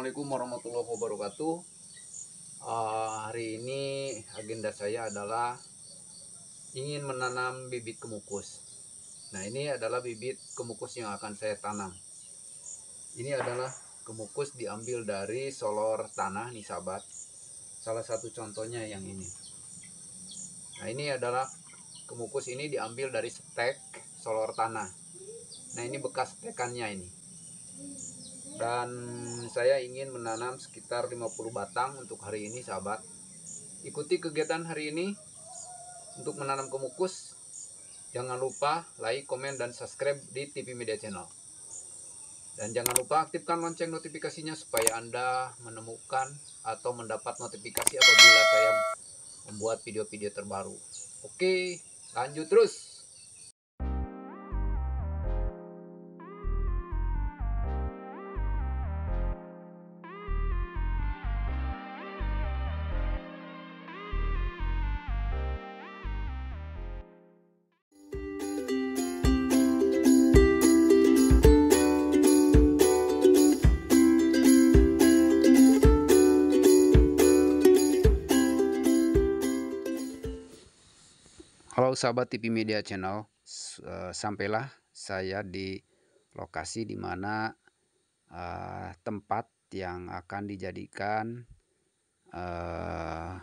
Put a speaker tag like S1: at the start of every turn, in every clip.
S1: Assalamualaikum warahmatullahi wabarakatuh. Uh, hari ini agenda saya adalah ingin menanam bibit kemukus. Nah ini adalah bibit kemukus yang akan saya tanam. Ini adalah kemukus diambil dari solor tanah nih sahabat. Salah satu contohnya yang ini. Nah ini adalah kemukus ini diambil dari stek solor tanah. Nah ini bekas stekannya ini dan saya ingin menanam sekitar 50 batang untuk hari ini sahabat ikuti kegiatan hari ini untuk menanam kemukus jangan lupa like, komen, dan subscribe di TV Media Channel dan jangan lupa aktifkan lonceng notifikasinya supaya anda menemukan atau mendapat notifikasi apabila saya membuat video-video terbaru oke lanjut terus sahabat TV Media Channel, uh, sampailah saya di lokasi di mana uh, tempat yang akan dijadikan uh,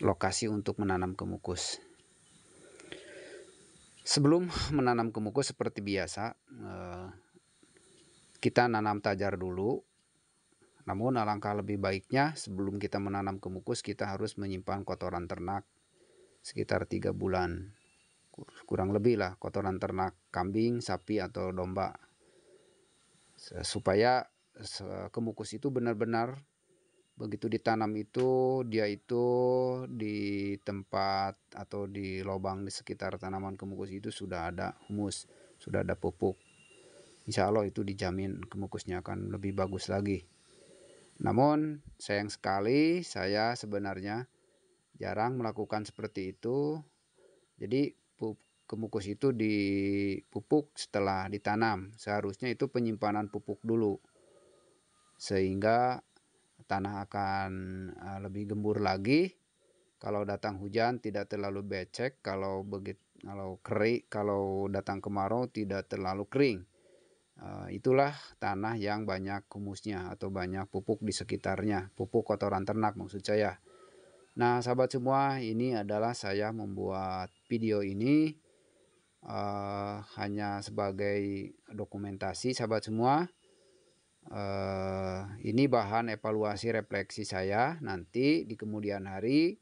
S1: lokasi untuk menanam kemukus. Sebelum menanam kemukus seperti biasa, uh, kita nanam tajar dulu namun alangkah lebih baiknya sebelum kita menanam kemukus kita harus menyimpan kotoran ternak sekitar tiga bulan kurang lebih lah kotoran ternak kambing sapi atau domba supaya kemukus itu benar-benar begitu ditanam itu dia itu di tempat atau di lubang di sekitar tanaman kemukus itu sudah ada humus sudah ada pupuk insya Allah itu dijamin kemukusnya akan lebih bagus lagi namun sayang sekali saya sebenarnya jarang melakukan seperti itu. Jadi kemukus itu dipupuk setelah ditanam. Seharusnya itu penyimpanan pupuk dulu. Sehingga tanah akan e, lebih gembur lagi. Kalau datang hujan tidak terlalu becek, kalau begitu kalau kering, kalau datang kemarau tidak terlalu kering. E, itulah tanah yang banyak kumusnya atau banyak pupuk di sekitarnya, pupuk kotoran ternak maksud saya. Nah, sahabat semua, ini adalah saya membuat video ini uh, hanya sebagai dokumentasi, sahabat semua. Uh, ini bahan evaluasi refleksi saya nanti di kemudian hari.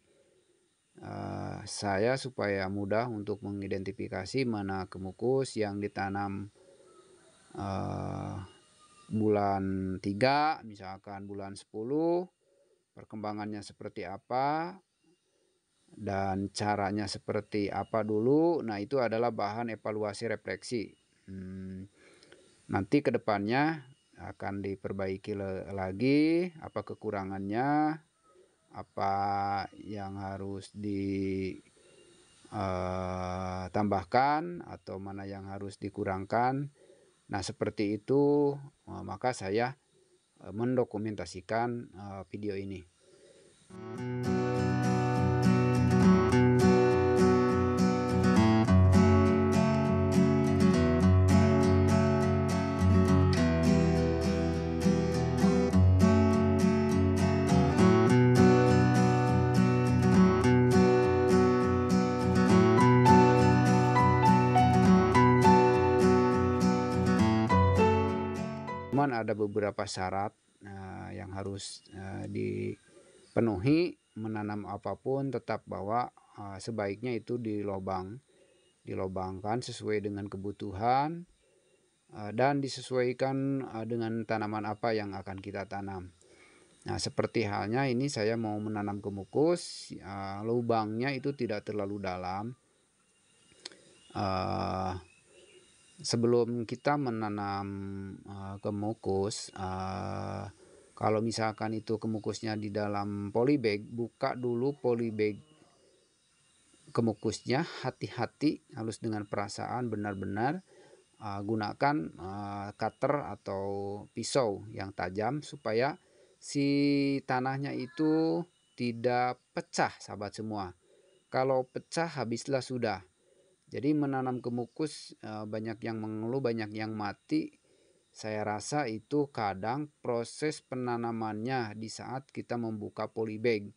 S1: Uh, saya supaya mudah untuk mengidentifikasi mana kemukus yang ditanam uh, bulan 3, misalkan bulan 10 perkembangannya seperti apa dan caranya seperti apa dulu. Nah, itu adalah bahan evaluasi refleksi. Hmm, nanti kedepannya akan diperbaiki lagi apa kekurangannya, apa yang harus ditambahkan eh, atau mana yang harus dikurangkan. Nah, seperti itu, maka saya mendokumentasikan eh, video ini. ada beberapa syarat uh, yang harus uh, dipenuhi menanam apapun tetap bahwa uh, eh, sebaiknya itu di lubang dilobangkan sesuai dengan kebutuhan uh, dan disesuaikan uh, dengan tanaman apa yang akan kita tanam. Nah, seperti halnya ini saya mau menanam kemukus, uh, lubangnya itu tidak terlalu dalam. Uh, sebelum kita menanam uh, kemukus uh, kalau misalkan itu kemukusnya di dalam polybag buka dulu polybag kemukusnya hati-hati harus dengan perasaan benar-benar uh, gunakan uh, cutter atau pisau yang tajam supaya si tanahnya itu tidak pecah sahabat semua kalau pecah habislah sudah jadi menanam kemukus eh, banyak yang mengeluh, banyak yang mati. Saya rasa itu kadang proses penanamannya di saat kita membuka polybag.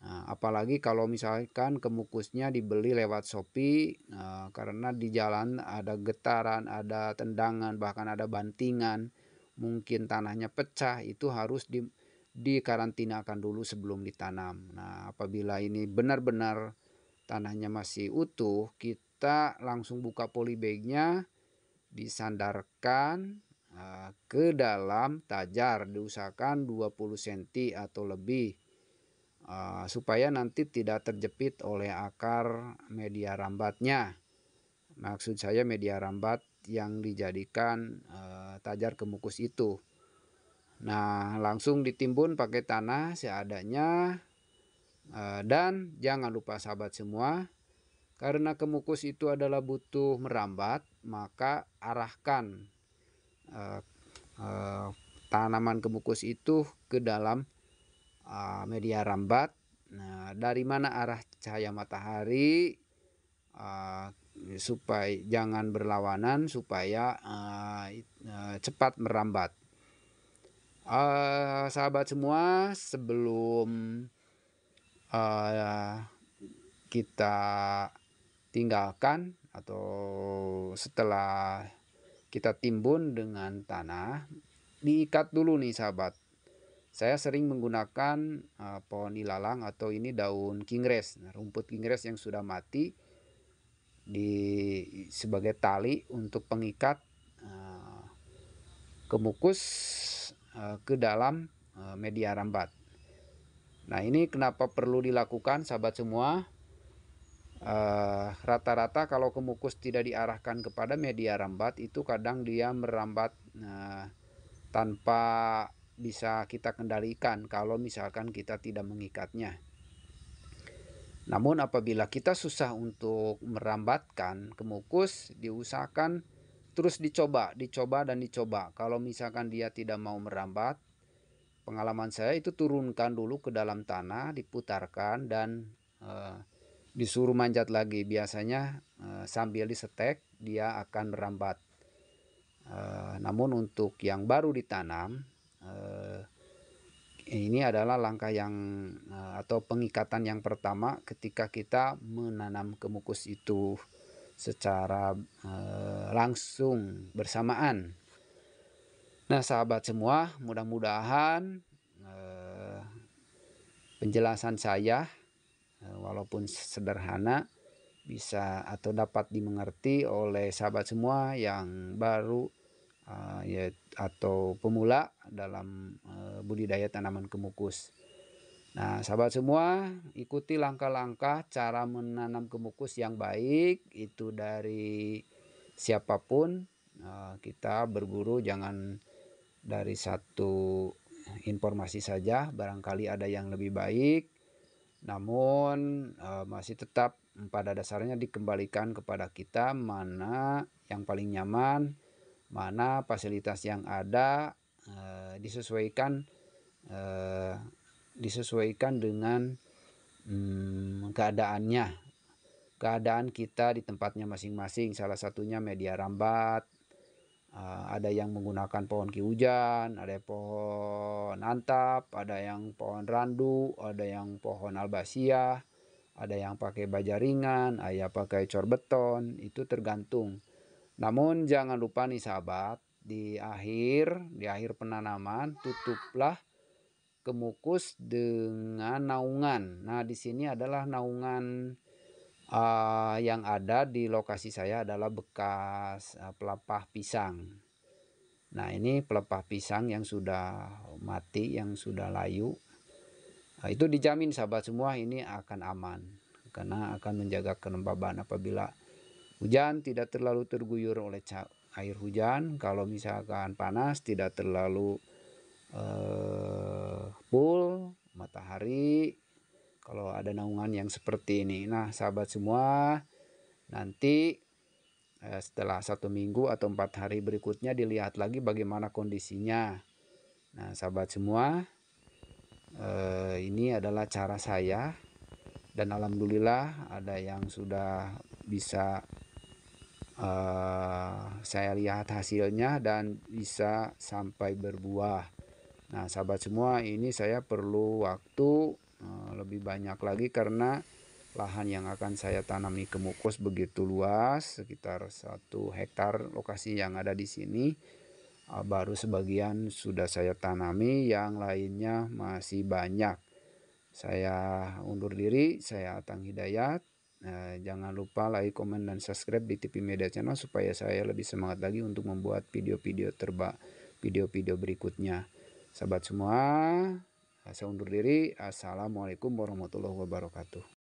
S1: Nah, apalagi kalau misalkan kemukusnya dibeli lewat Shopee nah, karena di jalan ada getaran, ada tendangan, bahkan ada bantingan, mungkin tanahnya pecah, itu harus di dikarantinakan dulu sebelum ditanam. Nah, apabila ini benar-benar tanahnya masih utuh, kita kita langsung buka polybagnya disandarkan eh, ke dalam tajar diusahakan 20 cm atau lebih eh, supaya nanti tidak terjepit oleh akar media rambatnya maksud saya media rambat yang dijadikan eh, tajar kemukus itu Nah, langsung ditimbun pakai tanah seadanya. Dan jangan lupa sahabat semua, karena kemukus itu adalah butuh merambat, maka arahkan uh, uh, tanaman kemukus itu ke dalam uh, media rambat. Nah, dari mana arah cahaya matahari uh, supaya jangan berlawanan supaya uh, uh, cepat merambat. Uh, sahabat semua, sebelum uh, kita tinggalkan atau setelah kita timbun dengan tanah diikat dulu nih sahabat saya sering menggunakan uh, pohon ilalang atau ini daun kingres rumput kingres yang sudah mati di sebagai tali untuk pengikat uh, eh, kemukus uh, eh, ke dalam uh, media rambat nah ini kenapa perlu dilakukan sahabat semua Eh, rata-rata uh, kalau kemukus tidak diarahkan kepada media rambat itu kadang dia merambat uh, tanpa bisa kita kendalikan kalau misalkan kita tidak mengikatnya. Namun apabila kita susah untuk merambatkan kemukus diusahakan terus dicoba, dicoba dan dicoba. Kalau misalkan dia tidak mau merambat, pengalaman saya itu turunkan dulu ke dalam tanah, diputarkan dan uh, disuruh manjat lagi biasanya eh, sambil disetek dia akan merambat eh, namun untuk yang baru ditanam eh, ini adalah langkah yang eh, atau pengikatan yang pertama ketika kita menanam kemukus itu secara langsung bersamaan nah sahabat semua mudah-mudahan eh, penjelasan saya walaupun sederhana bisa atau dapat dimengerti oleh sahabat semua yang baru uh, ya, atau pemula dalam uh, budidaya tanaman kemukus. Nah, sahabat semua, ikuti langkah-langkah cara menanam kemukus yang baik itu dari siapapun uh, kita berburu jangan dari satu informasi saja barangkali ada yang lebih baik namun eh, masih tetap pada dasarnya dikembalikan kepada kita mana yang paling nyaman, mana fasilitas yang ada eh, disesuaikan eh, disesuaikan dengan hmm, keadaannya, keadaan kita di tempatnya masing-masing. Salah satunya media rambat, Eh, ada yang menggunakan pohon kihujan, ada pohon antap, ada yang pohon randu, ada yang pohon albasia, ada yang pakai baja ringan, ada yang pakai cor beton, itu tergantung. Namun jangan lupa nih sahabat, di akhir di akhir penanaman tutuplah kemukus dengan naungan. Nah, di sini adalah naungan uh, yang ada di lokasi saya adalah bekas uh, pelepah pisang. Nah ini pelepah pisang yang sudah mati, yang sudah layu. Nah, itu dijamin sahabat semua ini akan aman karena akan menjaga kelembaban apabila hujan tidak terlalu terguyur oleh air hujan. Kalau misalkan panas tidak terlalu uh, full matahari kalau ada naungan yang seperti ini. Nah, sahabat semua, nanti eh, setelah satu minggu atau empat hari berikutnya dilihat lagi bagaimana kondisinya. Nah, sahabat semua, eh, ini adalah cara saya dan alhamdulillah ada yang sudah bisa eh, saya lihat hasilnya dan bisa sampai berbuah. Nah, sahabat semua, ini saya perlu waktu Eh, lebih banyak lagi karena lahan yang akan saya tanami kemukus begitu luas sekitar satu hektar lokasi yang ada di sini eh, baru sebagian sudah saya tanami yang lainnya masih banyak saya undur diri saya Atang Hidayat eh, jangan lupa like comment dan subscribe di TV Media Channel supaya saya lebih semangat lagi untuk membuat video-video terba video-video berikutnya sahabat semua Nah, saya undur diri. Assalamualaikum warahmatullahi wabarakatuh.